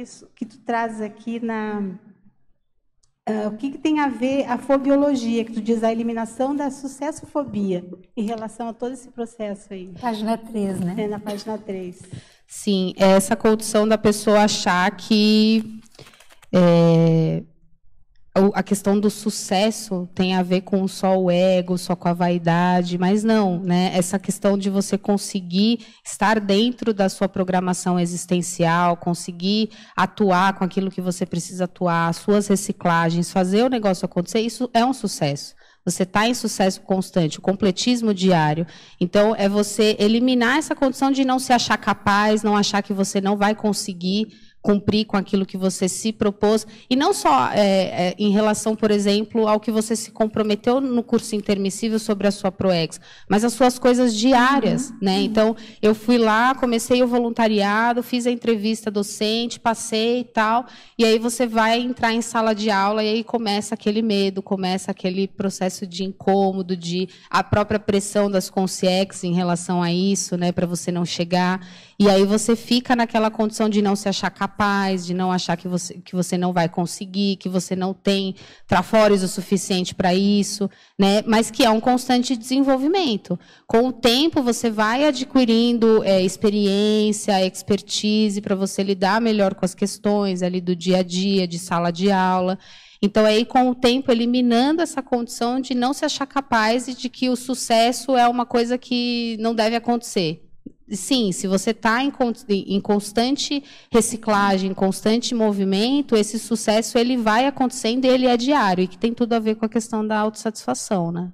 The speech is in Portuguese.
isso que tu trazes aqui na. Uh, o que, que, tem a ver a fobiologia, que tu diz a eliminação da sucessofobia em relação a todo esse processo aí? Página 3, né? É, na página 3. Sim, é essa condição da pessoa achar que é, a questão do sucesso tem a ver com só o ego, só com a vaidade, mas não, né? Essa questão de você conseguir estar dentro da sua programação existencial, conseguir atuar com aquilo que você precisa atuar, suas reciclagens, fazer o negócio acontecer, isso é um sucesso. Você está em sucesso constante, o completismo diário. Então, é você eliminar essa condição de não se achar capaz, não achar que você não vai conseguir cumprir com aquilo que você se propôs, e não só é, é, em relação, por exemplo, ao que você se comprometeu no curso intermissível sobre a sua ProEx, mas as suas coisas diárias, uhum. né? Uhum. Então, eu fui lá, comecei o voluntariado, fiz a entrevista docente, passei e tal, e aí você vai entrar em sala de aula e aí começa aquele medo, começa aquele processo de incômodo, de a própria pressão das consciex em relação a isso, né, para você não chegar, e aí você fica naquela condição de não se achar capaz capaz, de não achar que você, que você não vai conseguir, que você não tem trafores o suficiente para isso, né? mas que é um constante desenvolvimento. Com o tempo, você vai adquirindo é, experiência, expertise para você lidar melhor com as questões ali do dia a dia, de sala de aula. Então, aí, com o tempo, eliminando essa condição de não se achar capaz e de que o sucesso é uma coisa que não deve acontecer sim, se você está em, em, constante reciclagem, em constante movimento, esse sucesso ele vai acontecendo e ele é diário, e que tem tudo a ver com a questão da autossatisfação, né?